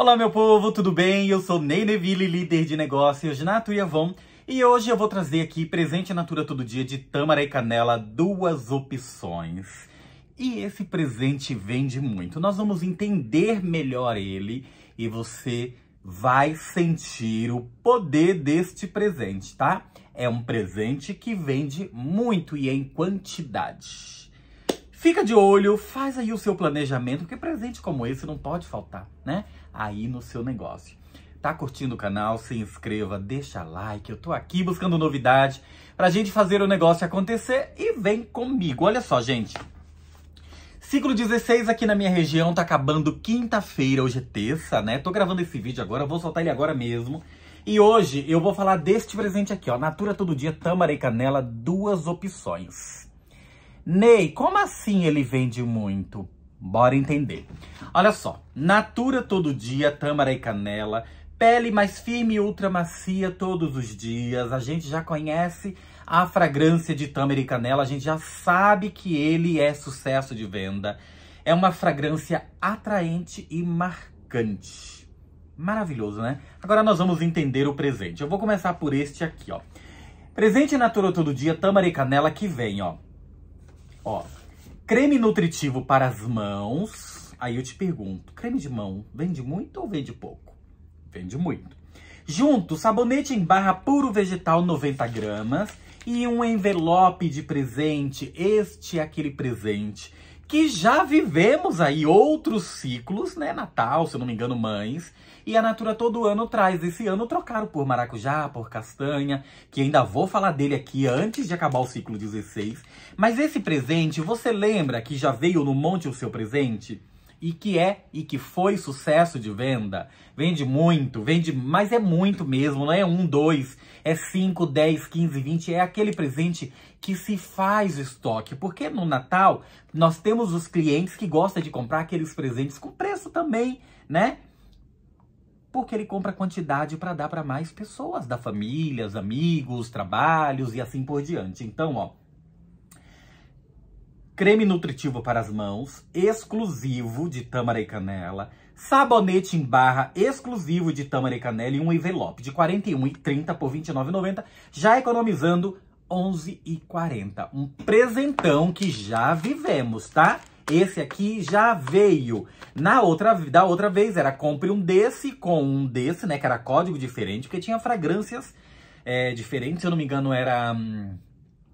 Olá meu povo, tudo bem? Eu sou Ney Neville, líder de negócios na Tuiavon e hoje eu vou trazer aqui presente natura todo dia de tâmara e canela, duas opções. E esse presente vende muito. Nós vamos entender melhor ele e você vai sentir o poder deste presente, tá? É um presente que vende muito e é em quantidade. Fica de olho, faz aí o seu planejamento, porque presente como esse não pode faltar, né? Aí no seu negócio. Tá curtindo o canal? Se inscreva, deixa like. Eu tô aqui buscando novidade pra gente fazer o negócio acontecer e vem comigo. Olha só, gente. Ciclo 16 aqui na minha região tá acabando quinta-feira, hoje é terça, né? Tô gravando esse vídeo agora, vou soltar ele agora mesmo. E hoje eu vou falar deste presente aqui, ó. Natura Todo Dia, Tâmara e Canela, duas opções. Ney, como assim ele vende muito? Bora entender. Olha só, Natura todo dia, tâmara e canela, pele mais firme e ultra macia todos os dias. A gente já conhece a fragrância de tâmara e canela, a gente já sabe que ele é sucesso de venda. É uma fragrância atraente e marcante. Maravilhoso, né? Agora nós vamos entender o presente. Eu vou começar por este aqui, ó. Presente Natura todo dia, tâmara e canela que vem, ó Ó, creme nutritivo para as mãos. Aí eu te pergunto, creme de mão vende muito ou vende pouco? Vende muito. Junto, sabonete em barra puro vegetal 90 gramas e um envelope de presente, este é aquele presente que já vivemos aí outros ciclos, né? Natal, se eu não me engano, mães. E a Natura todo ano traz. Esse ano trocaram por maracujá, por castanha, que ainda vou falar dele aqui antes de acabar o ciclo 16. Mas esse presente, você lembra que já veio no monte o seu presente? e que é e que foi sucesso de venda. Vende muito, vende, mas é muito mesmo, não é um, dois, é cinco, dez, quinze, vinte, é aquele presente que se faz estoque, porque no Natal nós temos os clientes que gostam de comprar aqueles presentes com preço também, né? porque ele compra quantidade para dar para mais pessoas da família, amigos, trabalhos e assim por diante. Então, ó, creme nutritivo para as mãos, exclusivo de tâmara e canela, sabonete em barra exclusivo de tâmara e canela e um envelope de R$ 41,30 por R$ 29,90, já economizando R$ 11,40. Um presentão que já vivemos, tá? Esse aqui já veio. Na outra, da outra vez era compre um desse com um desse, né? Que era código diferente, porque tinha fragrâncias é, diferentes. Se eu não me engano, era... Hum,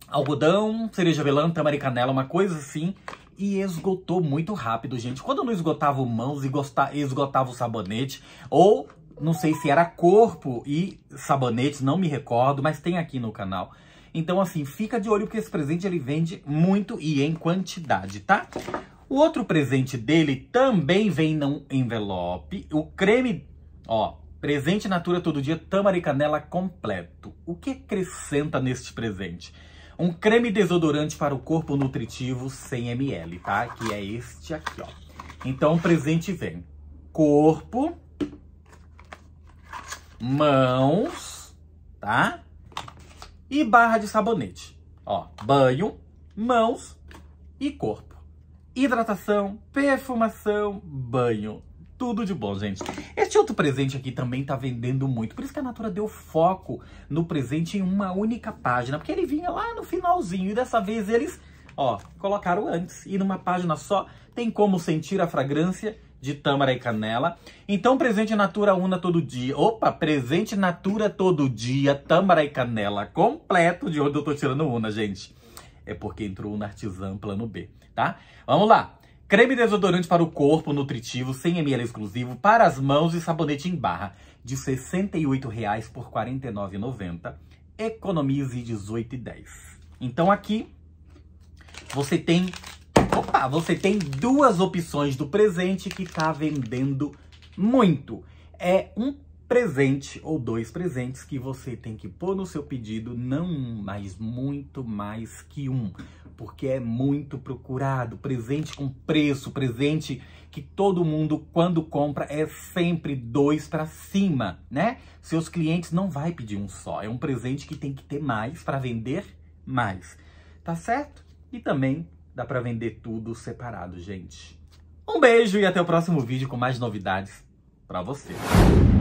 algodão, cereja velanta, canela, uma coisa assim. E esgotou muito rápido, gente. Quando eu não esgotava mãos e esgotava o sabonete, ou não sei se era corpo e sabonetes, não me recordo, mas tem aqui no canal. Então, assim, fica de olho, porque esse presente ele vende muito e em quantidade, tá? O outro presente dele também vem num envelope. O creme, ó, presente Natura Todo Dia Tâmara e Canela completo. O que acrescenta neste presente? um creme desodorante para o corpo nutritivo 100ml, tá? Que é este aqui, ó. Então, o presente vem corpo, mãos, tá? E barra de sabonete. Ó, banho, mãos e corpo. Hidratação, perfumação, banho tudo de bom, gente. Este outro presente aqui também tá vendendo muito, por isso que a Natura deu foco no presente em uma única página, porque ele vinha lá no finalzinho e dessa vez eles, ó, colocaram antes. E numa página só tem como sentir a fragrância de tâmara e canela. Então, presente Natura Una todo dia. Opa, presente Natura todo dia, tâmara e canela completo de onde eu tô tirando Una, gente. É porque entrou o Artisan Plano B, tá? Vamos lá. Creme desodorante para o corpo, nutritivo, 100ml exclusivo, para as mãos e sabonete em barra, de R$ 68,00 por R$ 49,90. Economize R$ 18,10. Então aqui você tem... Opa! Você tem duas opções do presente que está vendendo muito. É um presente ou dois presentes que você tem que pôr no seu pedido, não mais, muito mais que um porque é muito procurado. Presente com preço, presente que todo mundo, quando compra, é sempre dois para cima, né? Seus clientes não vai pedir um só. É um presente que tem que ter mais para vender mais. Tá certo? E também dá para vender tudo separado, gente. Um beijo e até o próximo vídeo com mais novidades para você.